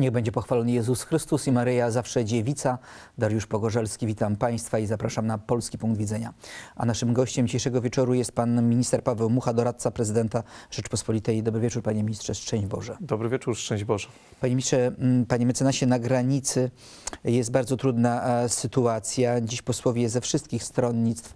Niech będzie pochwalony Jezus Chrystus i Maryja Zawsze Dziewica. Dariusz Pogorzelski, witam Państwa i zapraszam na Polski Punkt Widzenia. A naszym gościem dzisiejszego wieczoru jest pan minister Paweł Mucha, doradca prezydenta Rzeczpospolitej. Dobry wieczór, panie ministrze, szczęść Boże. Dobry wieczór, szczęść Boże. Panie ministrze, panie mecenasie, na granicy jest bardzo trudna e, sytuacja. Dziś posłowie ze wszystkich stronnictw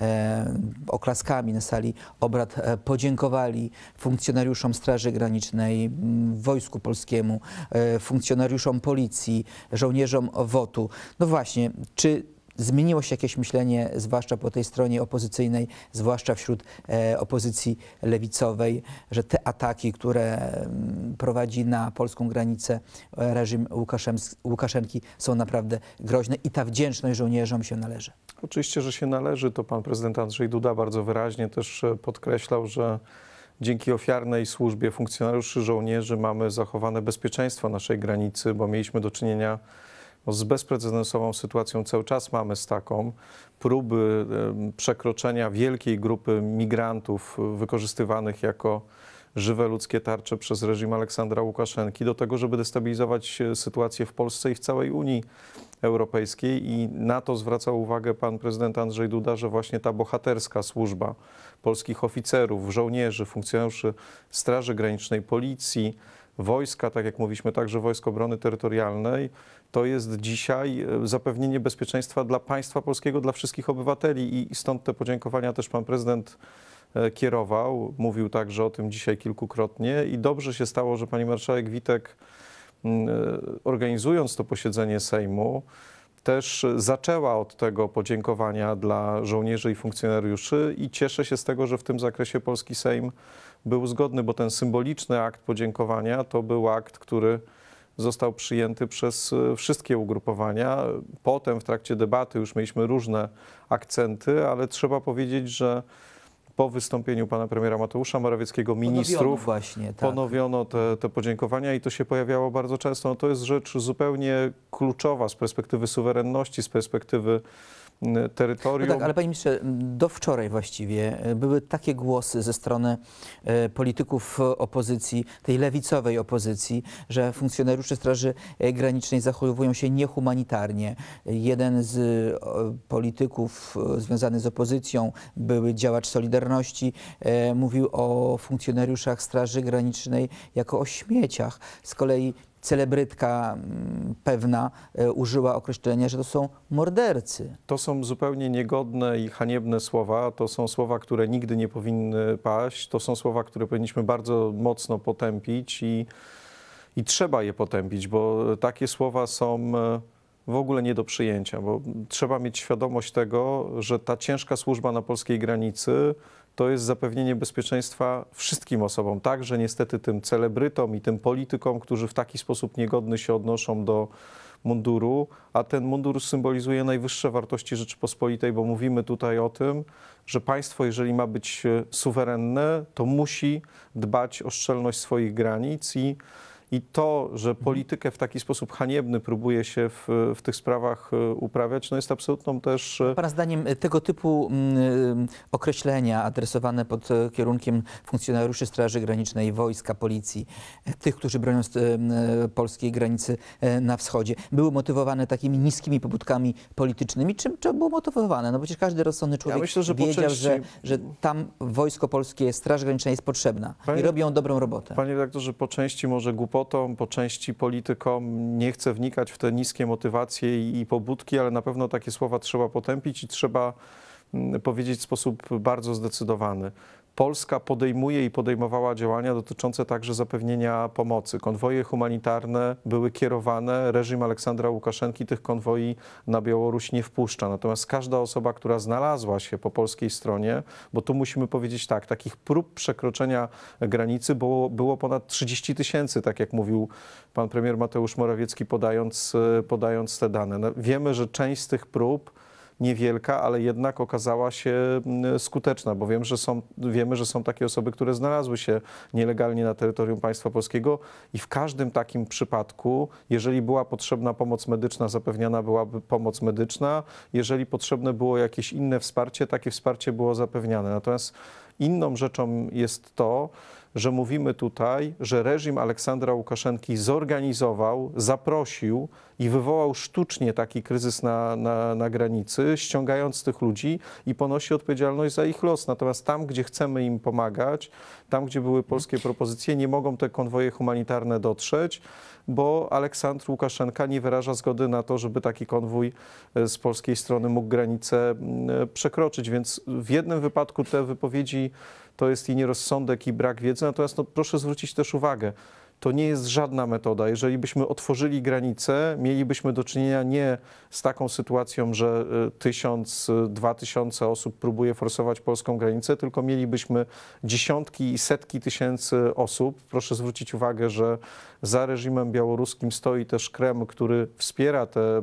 E, oklaskami na sali obrad e, podziękowali funkcjonariuszom Straży Granicznej, Wojsku Polskiemu, e, funkcjonariuszom policji, żołnierzom WOT-u. No właśnie, czy zmieniło się jakieś myślenie, zwłaszcza po tej stronie opozycyjnej, zwłaszcza wśród e, opozycji lewicowej, że te ataki, które mm, prowadzi na polską granicę e, reżim Łukaszenki są naprawdę groźne i ta wdzięczność żołnierzom się należy. Oczywiście, że się należy. To pan prezydent Andrzej Duda bardzo wyraźnie też e, podkreślał, że dzięki ofiarnej służbie funkcjonariuszy, żołnierzy mamy zachowane bezpieczeństwo naszej granicy, bo mieliśmy do czynienia no, z bezprecedensową sytuacją cały czas mamy z taką. Próby przekroczenia wielkiej grupy migrantów wykorzystywanych jako żywe ludzkie tarcze przez reżim Aleksandra Łukaszenki do tego, żeby destabilizować e, sytuację w Polsce i w całej Unii Europejskiej. I na to zwracał uwagę pan prezydent Andrzej Duda, że właśnie ta bohaterska służba polskich oficerów, żołnierzy, funkcjonariuszy Straży Granicznej, Policji, wojska, tak jak mówiliśmy, także wojsko Obrony Terytorialnej, to jest dzisiaj e, zapewnienie bezpieczeństwa dla państwa polskiego, dla wszystkich obywateli i stąd te podziękowania też pan prezydent e, kierował. Mówił także o tym dzisiaj kilkukrotnie i dobrze się stało, że pani marszałek Witek e, organizując to posiedzenie Sejmu, też zaczęła od tego podziękowania dla żołnierzy i funkcjonariuszy i cieszę się z tego, że w tym zakresie polski Sejm był zgodny, bo ten symboliczny akt podziękowania to był akt, który został przyjęty przez e, wszystkie ugrupowania. Potem w trakcie debaty już mieliśmy różne akcenty, ale trzeba powiedzieć, że po wystąpieniu pana premiera Mateusza Morawieckiego, ministrów, ponowiono, właśnie, tak. ponowiono te, te, podziękowania i to się pojawiało bardzo często. No to jest rzecz zupełnie kluczowa z perspektywy suwerenności, z perspektywy terytorium. No tak, ale panie ministrze, do wczoraj właściwie e, były takie głosy ze strony e, polityków opozycji, tej lewicowej opozycji, że funkcjonariusze Straży e, Granicznej zachowują się niehumanitarnie. Jeden z polityków związany z opozycją, były działacz Solidarności, mówił o funkcjonariuszach Straży Granicznej jako o śmieciach. Z kolei celebrytka mm, pewna e, użyła określenia, że to są mordercy. To są zupełnie niegodne i haniebne słowa. To są słowa, które nigdy nie powinny paść. To są słowa, które powinniśmy bardzo mocno potępić i, i trzeba je potępić, bo takie słowa są e, w ogóle nie do przyjęcia, bo trzeba mieć świadomość tego, że ta ciężka służba na polskiej granicy to jest zapewnienie bezpieczeństwa wszystkim osobom, także niestety tym celebrytom i tym politykom, którzy w taki sposób niegodny się odnoszą do munduru, a ten mundur symbolizuje najwyższe wartości Rzeczypospolitej, bo mówimy tutaj o tym, że państwo, jeżeli ma być e, suwerenne, to musi dbać o szczelność swoich granic i i to, że mhm. politykę w taki sposób haniebny próbuje się w, w tych sprawach e, uprawiać, no jest absolutną też. E, pana zdaniem e, tego typu mm, określenia adresowane pod kierunkiem funkcjonariuszy Straży Granicznej, wojska, policji, tych, którzy bronią polskiej granicy na wschodzie, były motywowane takimi niskimi pobudkami politycznymi? Czym, czym było motywowane? No przecież każdy rozsądny człowiek ja myślę, że wiedział, części... że, że tam wojsko polskie, Straż Graniczna jest potrzebna Panie... i robią dobrą robotę. Panie redaktorze, po części może głupota to, po części politykom. Nie chcę wnikać w te niskie motywacje i, i pobudki, ale na pewno takie słowa trzeba potępić i trzeba mm, powiedzieć w sposób bardzo zdecydowany. Polska podejmuje i podejmowała działania dotyczące także zapewnienia pomocy. Konwoje humanitarne były kierowane, reżim Aleksandra Łukaszenki tych konwoi na Białoruś nie wpuszcza. Natomiast każda osoba, która znalazła się po polskiej stronie, bo tu musimy powiedzieć tak, takich prób przekroczenia granicy było, było ponad 30 tysięcy, tak jak mówił pan premier Mateusz Morawiecki podając, podając te dane. No, wiemy, że część z tych prób niewielka, ale jednak okazała się mm, skuteczna, bo wiem, że są, wiemy, że są takie osoby, które znalazły się nielegalnie na terytorium państwa polskiego i w każdym takim przypadku, jeżeli była potrzebna pomoc medyczna, zapewniana byłaby pomoc medyczna, jeżeli potrzebne było jakieś inne wsparcie, takie wsparcie było zapewniane. Natomiast inną rzeczą jest to, że mówimy tutaj, że reżim Aleksandra Łukaszenki zorganizował, zaprosił i wywołał sztucznie taki kryzys na, na, na granicy, ściągając tych ludzi i ponosi odpowiedzialność za ich los. Natomiast tam, gdzie chcemy im pomagać, tam, gdzie były polskie propozycje, nie mogą te konwoje humanitarne dotrzeć, bo Aleksandr Łukaszenka nie wyraża zgody na to, żeby taki konwój e, z polskiej strony mógł granicę e, przekroczyć. Więc w jednym wypadku te wypowiedzi to jest i nierozsądek, i brak wiedzy. Natomiast no, proszę zwrócić też uwagę, to nie jest żadna metoda. Jeżeli byśmy otworzyli granice, mielibyśmy do czynienia nie z taką sytuacją, że e, tysiąc, e, dwa tysiące osób próbuje forsować polską granicę, tylko mielibyśmy dziesiątki i setki tysięcy osób. Proszę zwrócić uwagę, że za reżimem białoruskim stoi też Kreml, który wspiera te,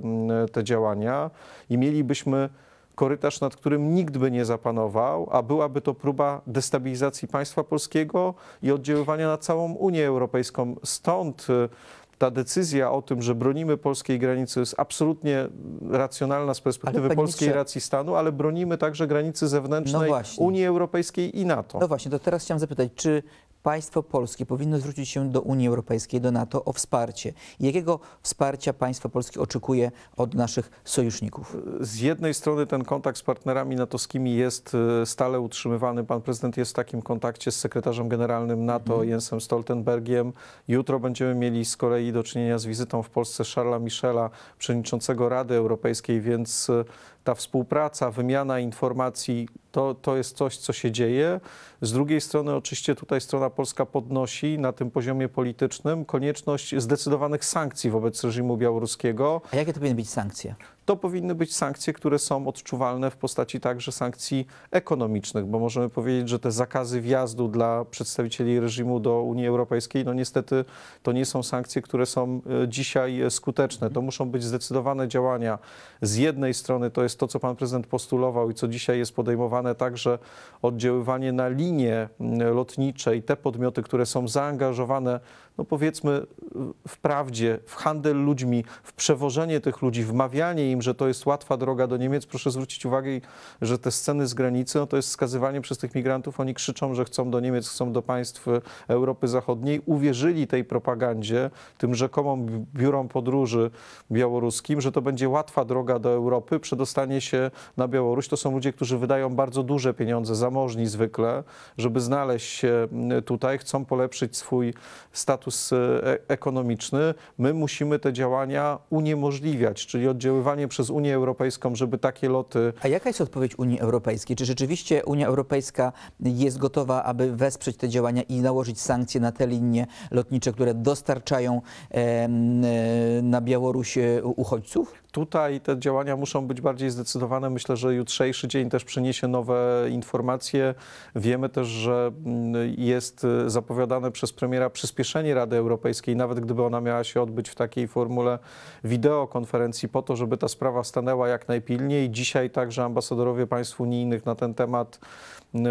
te działania i mielibyśmy korytarz, nad którym nikt by nie zapanował, a byłaby to próba destabilizacji państwa polskiego i oddziaływania na całą Unię Europejską. Stąd y, ta decyzja o tym, że bronimy polskiej granicy jest absolutnie racjonalna z perspektywy polskiej racji stanu, ale bronimy także granicy zewnętrznej no Unii Europejskiej i NATO. No właśnie, to teraz chciałem zapytać, czy państwo polskie powinno zwrócić się do Unii Europejskiej, do NATO o wsparcie. Jakiego wsparcia państwo polskie oczekuje od naszych sojuszników? Z jednej strony ten kontakt z partnerami natowskimi jest y, stale utrzymywany. Pan prezydent jest w takim kontakcie z sekretarzem generalnym NATO mhm. Jensem Stoltenbergiem. Jutro będziemy mieli z kolei do czynienia z wizytą w Polsce Charlesa Michela, przewodniczącego Rady Europejskiej, więc y, ta współpraca, wymiana informacji to, to jest coś, co się dzieje. Z drugiej strony oczywiście tutaj strona polska podnosi na tym poziomie politycznym konieczność zdecydowanych sankcji wobec reżimu białoruskiego. A jakie to powinny być sankcje? to powinny być sankcje, które są odczuwalne w postaci także sankcji ekonomicznych, bo możemy powiedzieć, że te zakazy wjazdu dla przedstawicieli reżimu do Unii Europejskiej, no niestety to nie są sankcje, które są e, dzisiaj skuteczne. To muszą być zdecydowane działania. Z jednej strony to jest to, co pan prezydent postulował i co dzisiaj jest podejmowane, także oddziaływanie na linie lotnicze i te podmioty, które są zaangażowane no powiedzmy, w prawdzie, w handel ludźmi, w przewożenie tych ludzi, wmawianie im, że to jest łatwa droga do Niemiec. Proszę zwrócić uwagę, że te sceny z granicy, no to jest skazywanie przez tych migrantów. Oni krzyczą, że chcą do Niemiec, chcą do państw e, Europy Zachodniej. Uwierzyli tej propagandzie, tym rzekomym biurom podróży białoruskim, że to będzie łatwa droga do Europy, przedostanie się na Białoruś. To są ludzie, którzy wydają bardzo duże pieniądze, zamożni zwykle, żeby znaleźć się tutaj, chcą polepszyć swój status status e, e, ekonomiczny, my musimy te działania uniemożliwiać, czyli oddziaływanie przez Unię Europejską, żeby takie loty. A jaka jest odpowiedź Unii Europejskiej? Czy rzeczywiście Unia Europejska jest gotowa, aby wesprzeć te działania i nałożyć sankcje na te linie lotnicze, które dostarczają e, na Białoruś uchodźców? tutaj te działania muszą być bardziej zdecydowane. Myślę, że jutrzejszy dzień też przyniesie nowe informacje. Wiemy też, że mm, jest y, zapowiadane przez premiera przyspieszenie Rady Europejskiej, nawet gdyby ona miała się odbyć w takiej formule wideokonferencji, po to, żeby ta sprawa stanęła jak najpilniej. Dzisiaj także ambasadorowie państw unijnych na ten temat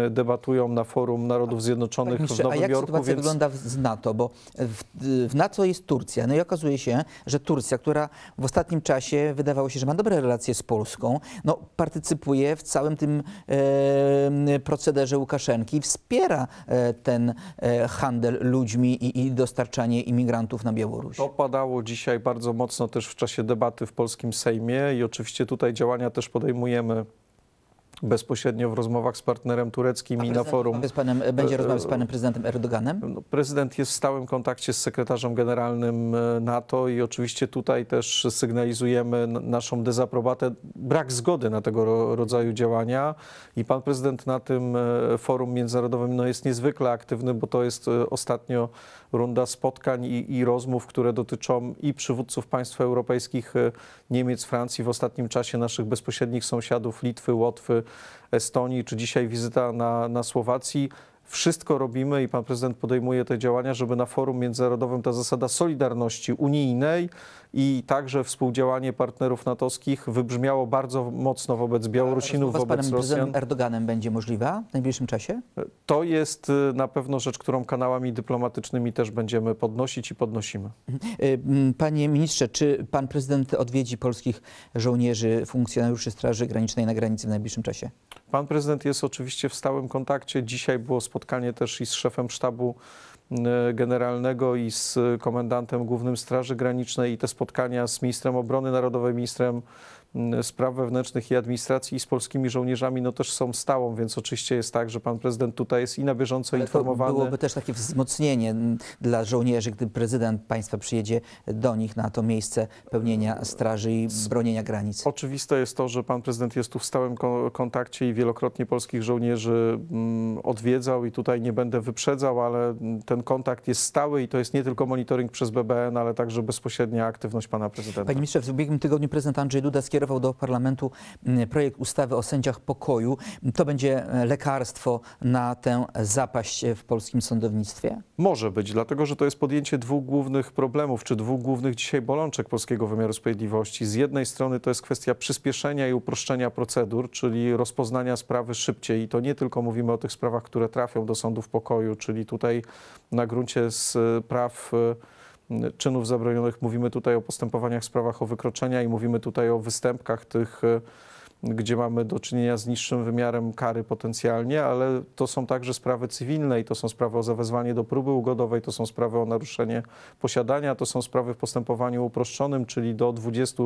debatują na forum Narodów tak. Zjednoczonych w Nowym a jak Jorku. Sytuacja więc... wygląda z NATO, bo w, w NATO jest Turcja. No i okazuje się, że Turcja, która w ostatnim czasie wydawało się, że ma dobre relacje z Polską, no, partycypuje w całym tym e, procederze Łukaszenki, wspiera e, ten e, handel ludźmi i, i, dostarczanie imigrantów na Białoruś. To padało dzisiaj bardzo mocno też w czasie debaty w polskim Sejmie i oczywiście tutaj działania też podejmujemy bezpośrednio w rozmowach z partnerem tureckim A i na forum. Panem, będzie e, rozmawiał z panem prezydentem Erdoganem? No, prezydent jest w stałym kontakcie z sekretarzem generalnym e, NATO i oczywiście tutaj też sygnalizujemy naszą dezaprobatę, brak zgody na tego rodzaju działania i pan prezydent na tym e, forum międzynarodowym no, jest niezwykle aktywny, bo to jest ostatnio runda spotkań i, i rozmów, które dotyczą i przywódców państw europejskich, y, Niemiec, Francji, w ostatnim czasie naszych bezpośrednich sąsiadów Litwy, Łotwy, Estonii, czy dzisiaj wizyta na, na Słowacji wszystko robimy i pan prezydent podejmuje te działania, żeby na forum międzynarodowym ta zasada solidarności unijnej i także współdziałanie partnerów natowskich wybrzmiało bardzo mocno wobec Białorusinów, wobec Rosjan. z panem prezydentem Erdoganem będzie możliwa w najbliższym czasie? To jest y, na pewno rzecz, którą kanałami dyplomatycznymi też będziemy podnosić i podnosimy. Y, mm, panie ministrze, czy pan prezydent odwiedzi polskich żołnierzy, funkcjonariuszy Straży Granicznej na granicy w najbliższym czasie? Pan prezydent jest oczywiście w stałym kontakcie. Dzisiaj było spotkanie też i z szefem sztabu E, generalnego i z komendantem głównym Straży Granicznej i te spotkania z ministrem obrony narodowej, ministrem Mm, spraw Wewnętrznych i Administracji i z polskimi żołnierzami no też są stałą, więc oczywiście jest tak, że pan prezydent tutaj jest i na bieżąco Ale informowany. To byłoby też takie wzmocnienie mm, dla żołnierzy, gdy prezydent państwa przyjedzie do nich na to miejsce pełnienia straży i bronienia granic. Oczywiste jest to, że pan prezydent jest tu w stałym kontakcie i wielokrotnie polskich żołnierzy mm, odwiedzał i tutaj nie będę wyprzedzał, ale ten kontakt jest stały i to jest nie tylko monitoring przez BBN, ale także bezpośrednia aktywność pana prezydenta. Panie ministrze, w ubiegłym tygodniu prezydent Andrzej Duda skierował skierował do parlamentu mm, projekt ustawy o sędziach pokoju. To będzie e, lekarstwo na tę zapaść e, w polskim sądownictwie? Może być, dlatego że to jest podjęcie dwóch głównych problemów, czy dwóch głównych dzisiaj bolączek polskiego wymiaru sprawiedliwości. Z jednej strony to jest kwestia przyspieszenia i uproszczenia procedur, czyli rozpoznania sprawy szybciej i to nie tylko mówimy o tych sprawach, które trafią do sądów pokoju, czyli tutaj na gruncie spraw czynów zabronionych, mówimy tutaj o postępowaniach w sprawach o wykroczenia i mówimy tutaj o występkach tych gdzie mamy do czynienia z niższym wymiarem kary potencjalnie, ale to są także sprawy cywilne i to są sprawy o zawezwanie do próby ugodowej, to są sprawy o naruszenie posiadania, to są sprawy w postępowaniu uproszczonym, czyli do 20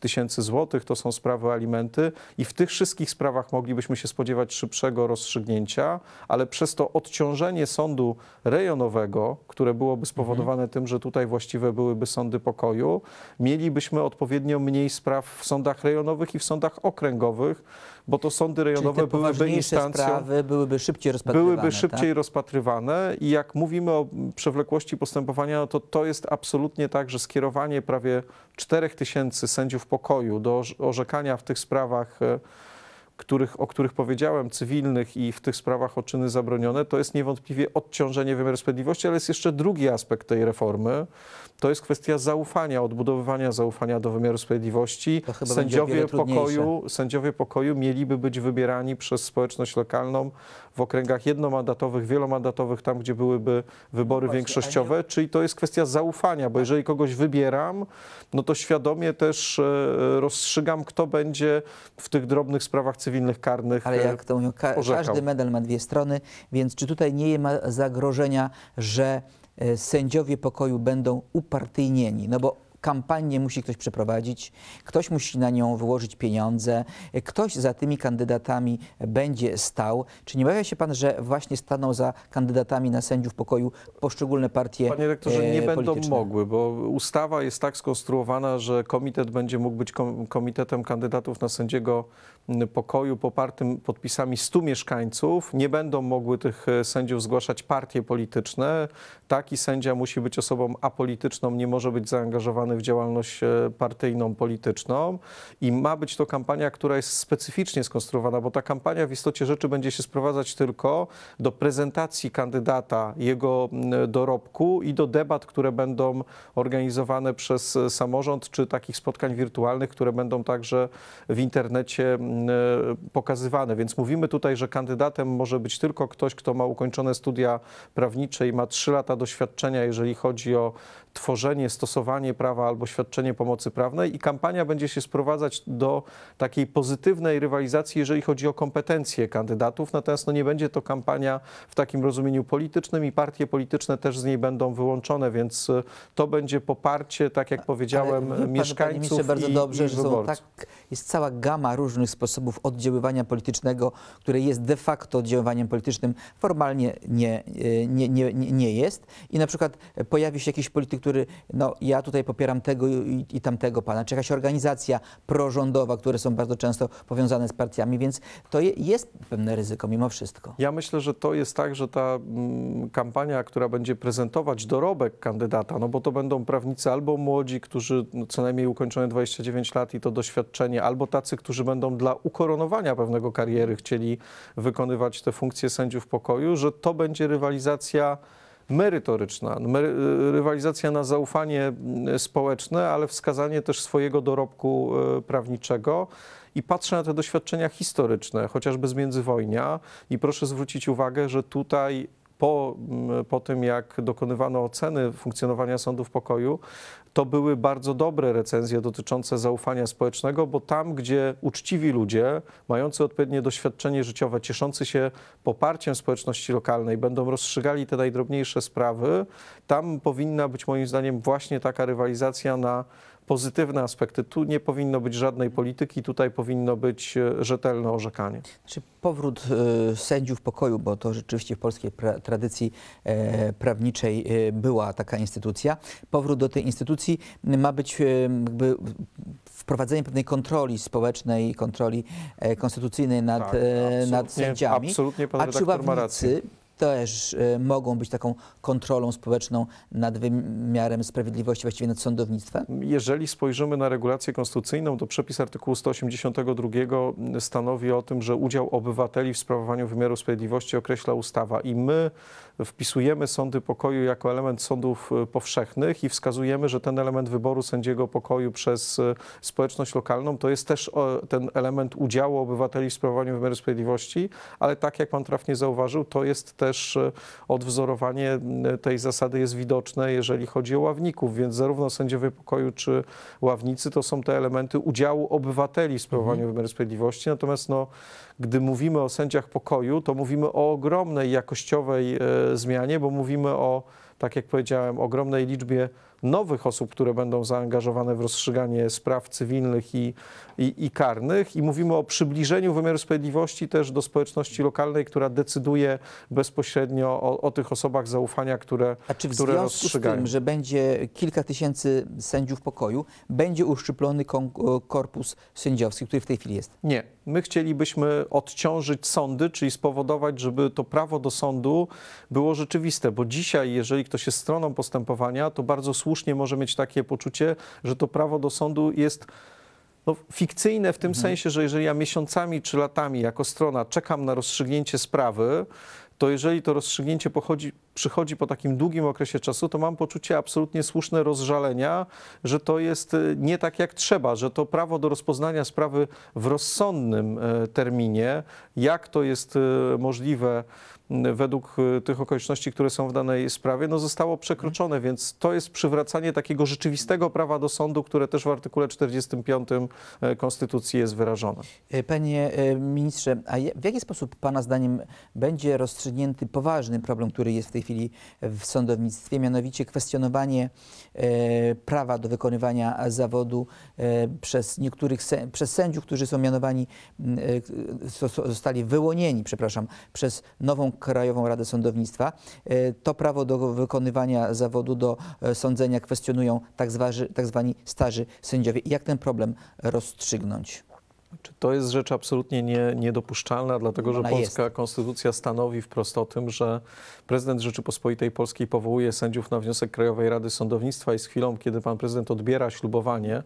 tysięcy złotych, to są sprawy alimenty i w tych wszystkich sprawach moglibyśmy się spodziewać szybszego rozstrzygnięcia, ale przez to odciążenie sądu rejonowego, które byłoby spowodowane mhm. tym, że tutaj właściwe byłyby sądy pokoju, mielibyśmy odpowiednio mniej spraw w sądach rejonowych i w sądach okręgowych okręgowych, bo to sądy rejonowe byłyby instancją. sprawy byłyby szybciej rozpatrywane. Byłyby tak? szybciej tak? rozpatrywane i jak mówimy o przewlekłości postępowania, no to to jest absolutnie tak, że skierowanie prawie 4 tysięcy sędziów pokoju do orzekania w tych sprawach e, których, o których powiedziałem, cywilnych i w tych sprawach o czyny zabronione, to jest niewątpliwie odciążenie wymiaru sprawiedliwości, ale jest jeszcze drugi aspekt tej reformy, to jest kwestia zaufania, odbudowywania zaufania do wymiaru sprawiedliwości. Sędziowie pokoju, sędziowie pokoju mieliby być wybierani przez społeczność lokalną w okręgach jednomandatowych, wielomandatowych, tam gdzie byłyby wybory no większościowe, nie... czyli to jest kwestia zaufania, bo tak. jeżeli kogoś wybieram, no to świadomie też e, rozstrzygam, kto będzie w tych drobnych sprawach cywilnych, karnych Ale e, jak to mówią, ka każdy medal ma dwie strony, więc czy tutaj nie ma zagrożenia, że E, sędziowie pokoju będą upartyjnieni, no bo kampanię musi ktoś przeprowadzić, ktoś musi na nią wyłożyć pieniądze, ktoś za tymi kandydatami będzie stał. Czy nie bawia się pan, że właśnie staną za kandydatami na sędziów pokoju poszczególne partie Panie rektorze, e, nie będą mogły, bo ustawa jest tak skonstruowana, że komitet będzie mógł być komitetem kandydatów na sędziego pokoju popartym podpisami 100 mieszkańców. Nie będą mogły tych e, sędziów zgłaszać partie polityczne. Taki sędzia musi być osobą apolityczną, nie może być zaangażowany zaangażowany w działalność e, partyjną, polityczną i ma być to kampania, która jest specyficznie skonstruowana, bo ta kampania w istocie rzeczy będzie się sprowadzać tylko do prezentacji kandydata, jego dorobku i do debat, które będą organizowane przez e, samorząd, czy takich spotkań wirtualnych, które będą także w internecie e, pokazywane. Więc mówimy tutaj, że kandydatem może być tylko ktoś, kto ma ukończone studia prawnicze i ma trzy lata doświadczenia, jeżeli chodzi o tworzenie, stosowanie prawa albo świadczenie pomocy prawnej i kampania będzie się sprowadzać do takiej pozytywnej rywalizacji, jeżeli chodzi o kompetencje kandydatów, natomiast no nie będzie to kampania w takim rozumieniu politycznym i partie polityczne też z niej będą wyłączone, więc y, to będzie poparcie, tak jak powiedziałem, Ale y, mieszkańców panie bardzo i, dobrze, i że są tak, jest cała gama różnych sposobów oddziaływania politycznego, które jest de facto oddziaływaniem politycznym, formalnie nie, y, nie, nie, nie jest i na przykład pojawi się jakiś polityk, który, no ja tutaj popieram tego i, i tamtego pana, czy jakaś organizacja prorządowa, które są bardzo często powiązane z partiami, więc to je, jest pewne ryzyko mimo wszystko. Ja myślę, że to jest tak, że ta mm, kampania, która będzie prezentować dorobek kandydata, no bo to będą prawnicy albo młodzi, którzy no, co najmniej ukończone 29 lat i to doświadczenie, albo tacy, którzy będą dla ukoronowania pewnego kariery chcieli wykonywać te funkcje sędziów pokoju, że to będzie rywalizacja merytoryczna, y, rywalizacja na zaufanie y, społeczne, ale wskazanie też swojego dorobku y, prawniczego i patrzę na te doświadczenia historyczne, chociażby z międzywojnia i proszę zwrócić uwagę, że tutaj po, mm, po tym, jak dokonywano oceny funkcjonowania sądów pokoju, to były bardzo dobre recenzje dotyczące zaufania społecznego, bo tam, gdzie uczciwi ludzie, mający odpowiednie doświadczenie życiowe, cieszący się poparciem społeczności lokalnej, będą rozstrzygali te najdrobniejsze sprawy, tam powinna być moim zdaniem właśnie taka rywalizacja na pozytywne aspekty. Tu nie powinno być żadnej polityki, tutaj powinno być e, rzetelne orzekanie. Czy powrót e, sędziów pokoju, bo to rzeczywiście w polskiej pra tradycji e, prawniczej e, była taka instytucja, powrót do tej instytucji ma być e, jakby wprowadzenie pewnej kontroli społecznej, kontroli e, konstytucyjnej nad, tak, nad sędziami. Absolutnie pan a czy ławnicy, też e, mogą być taką kontrolą społeczną nad wymiarem sprawiedliwości, właściwie nad sądownictwem? Jeżeli spojrzymy na regulację konstytucyjną, to przepis artykułu 182 stanowi o tym, że udział obywateli w sprawowaniu wymiaru sprawiedliwości określa ustawa i my wpisujemy sądy pokoju jako element sądów e, powszechnych i wskazujemy, że ten element wyboru sędziego pokoju przez e, społeczność lokalną to jest też ten element udziału obywateli w sprawowaniu wymiaru sprawiedliwości, ale tak jak pan trafnie zauważył, to jest też też e, odwzorowanie tej zasady jest widoczne, jeżeli chodzi o ławników, więc zarówno sędziowie pokoju czy ławnicy to są te elementy udziału obywateli w sprawowaniu mhm. wymiaru sprawiedliwości, natomiast no, gdy mówimy o sędziach pokoju, to mówimy o ogromnej jakościowej e, zmianie, bo mówimy o, tak jak powiedziałem, ogromnej liczbie nowych osób, które będą zaangażowane w rozstrzyganie spraw cywilnych i, i, i, karnych. I mówimy o przybliżeniu wymiaru sprawiedliwości też do społeczności lokalnej, która decyduje bezpośrednio o, o tych osobach zaufania, które A czy w które związku z tym, że będzie kilka tysięcy sędziów pokoju, będzie uszczuplony e, korpus sędziowski, który w tej chwili jest? Nie my chcielibyśmy odciążyć sądy, czyli spowodować, żeby to prawo do sądu było rzeczywiste, bo dzisiaj, jeżeli ktoś jest stroną postępowania, to bardzo słusznie może mieć takie poczucie, że to prawo do sądu jest no, fikcyjne w tym mhm. sensie, że jeżeli ja miesiącami czy latami jako strona czekam na rozstrzygnięcie sprawy, to jeżeli to rozstrzygnięcie pochodzi, przychodzi po takim długim okresie czasu, to mam poczucie absolutnie słuszne rozżalenia, że to jest e, nie tak jak trzeba, że to prawo do rozpoznania sprawy w rozsądnym e, terminie, jak to jest e, możliwe, według y, tych okoliczności, które są w danej sprawie, no zostało przekroczone, więc to jest przywracanie takiego rzeczywistego prawa do sądu, które też w artykule 45 e, Konstytucji jest wyrażone. E, panie e, ministrze, a w jaki sposób Pana zdaniem będzie rozstrzygnięty poważny problem, który jest w tej chwili w sądownictwie, mianowicie kwestionowanie prawa do wykonywania zawodu przez niektórych, przez sędziów, którzy są mianowani, zostali wyłonieni, przepraszam, przez nową Krajową Radę Sądownictwa. E, to prawo do wykonywania zawodu, do e, sądzenia kwestionują tak, tak zwani starzy sędziowie. Jak ten problem rozstrzygnąć? Czy to jest rzecz absolutnie nie, niedopuszczalna, dlatego że Ona polska jest. konstytucja stanowi wprost o tym, że prezydent Rzeczypospolitej Polskiej powołuje sędziów na wniosek Krajowej Rady Sądownictwa i z chwilą, kiedy pan prezydent odbiera ślubowanie,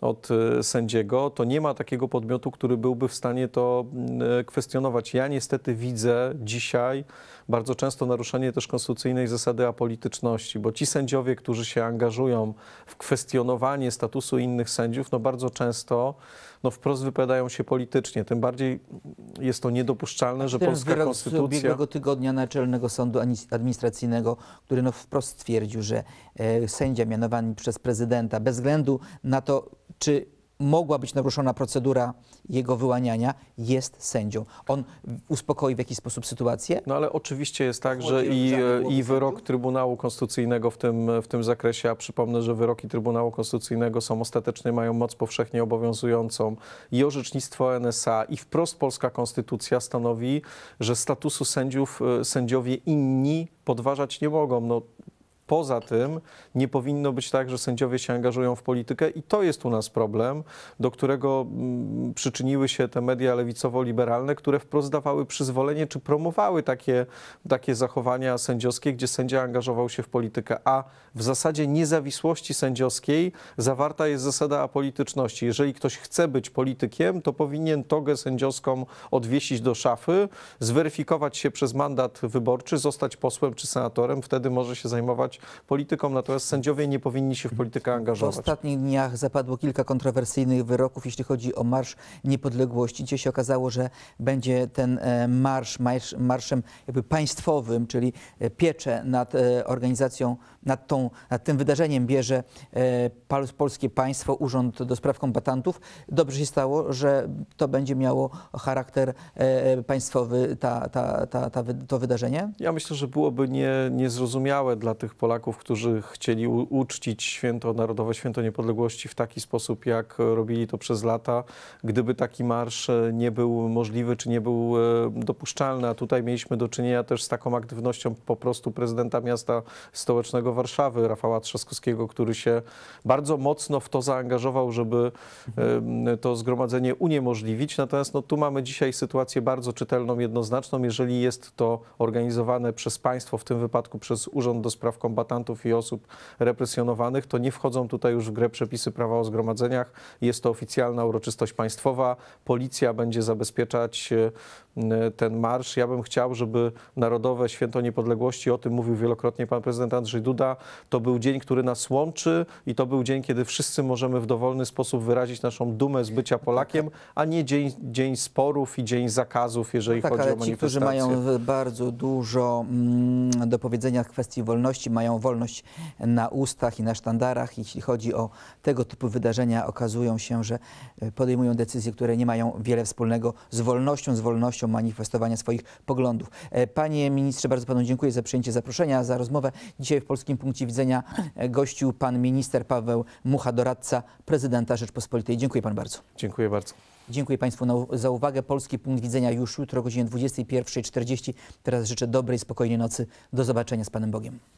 od e, sędziego, to nie ma takiego podmiotu, który byłby w stanie to mm, e, kwestionować. Ja niestety widzę dzisiaj, bardzo często naruszenie też konstytucyjnej zasady apolityczności, bo ci sędziowie, którzy się angażują w kwestionowanie statusu innych sędziów, no bardzo często no wprost wypowiadają się politycznie. Tym bardziej jest to niedopuszczalne, że polska wyrok konstytucja... Z ubiegłego tygodnia Naczelnego Sądu Administracyjnego, który no wprost stwierdził, że e, sędzia mianowany przez prezydenta bez względu na to, czy mogła być naruszona procedura jego wyłaniania, jest sędzią. On uspokoi w jakiś sposób sytuację? No ale oczywiście jest tak, że i, i wyrok Trybunału Konstytucyjnego w tym, w tym zakresie, a przypomnę, że wyroki Trybunału Konstytucyjnego są ostateczne, mają moc powszechnie obowiązującą i orzecznictwo NSA i wprost polska konstytucja stanowi, że statusu sędziów y, sędziowie inni podważać nie mogą. No, Poza tym nie powinno być tak, że sędziowie się angażują w politykę i to jest u nas problem, do którego mm, przyczyniły się te media lewicowo-liberalne, które wprost dawały przyzwolenie czy promowały takie, takie zachowania sędziowskie, gdzie sędzia angażował się w politykę. A w zasadzie niezawisłości sędziowskiej zawarta jest zasada apolityczności. Jeżeli ktoś chce być politykiem, to powinien togę sędziowską odwiesić do szafy, zweryfikować się przez mandat wyborczy, zostać posłem czy senatorem, wtedy może się zajmować politykom, natomiast sędziowie nie powinni się w politykę angażować. W ostatnich dniach zapadło kilka kontrowersyjnych wyroków, jeśli chodzi o Marsz Niepodległości, gdzie się okazało, że będzie ten e, marsz, marsz marszem jakby państwowym, czyli e, piecze nad e, organizacją, nad, tą, nad tym wydarzeniem bierze polskie państwo, Urząd do Spraw Kombatantów. Dobrze się stało, że to będzie miało charakter państwowy ta, ta, ta, ta to wydarzenie? Ja myślę, że byłoby nie, niezrozumiałe dla tych Polaków, Polaków, którzy chcieli uczcić święto Narodowe Święto Niepodległości w taki sposób, jak robili to przez lata, gdyby taki marsz e, nie był możliwy czy nie był e, dopuszczalny. A tutaj mieliśmy do czynienia też z taką aktywnością po prostu prezydenta miasta stołecznego Warszawy, Rafała Trzaskowskiego, który się bardzo mocno w to zaangażował, żeby e, to zgromadzenie uniemożliwić. Natomiast no, tu mamy dzisiaj sytuację bardzo czytelną, jednoznaczną. Jeżeli jest to organizowane przez państwo, w tym wypadku przez Urząd do Spraw Kombatantów, kombatantów i osób represjonowanych, to nie wchodzą tutaj już w grę przepisy prawa o zgromadzeniach. Jest to oficjalna uroczystość państwowa. Policja będzie zabezpieczać e, e, ten marsz. Ja bym chciał, żeby Narodowe Święto Niepodległości, o tym mówił wielokrotnie pan prezydent Andrzej Duda, to był dzień, który nas łączy i to był dzień, kiedy wszyscy możemy w dowolny sposób wyrazić naszą dumę z bycia Polakiem, tak, tak. a nie dzień, dzień sporów i dzień zakazów, jeżeli no tak, chodzi o manifestacje. Ci, którzy mają bardzo dużo mm, do powiedzenia w kwestii wolności, mają mają wolność na ustach i na sztandarach. Jeśli chodzi o tego typu wydarzenia, okazują się, że e, podejmują decyzje, które nie mają wiele wspólnego z wolnością, z wolnością manifestowania swoich poglądów. E, panie ministrze, bardzo panu dziękuję za przyjęcie zaproszenia, za rozmowę. Dzisiaj w Polskim Punkcie Widzenia e, gościł pan minister Paweł Mucha, doradca prezydenta Rzeczpospolitej. Dziękuję panu bardzo. Dziękuję bardzo. Dziękuję Państwu za uwagę. Polski punkt widzenia już jutro o godzinie 21.40. Teraz życzę dobrej, spokojnej nocy. Do zobaczenia z Panem Bogiem.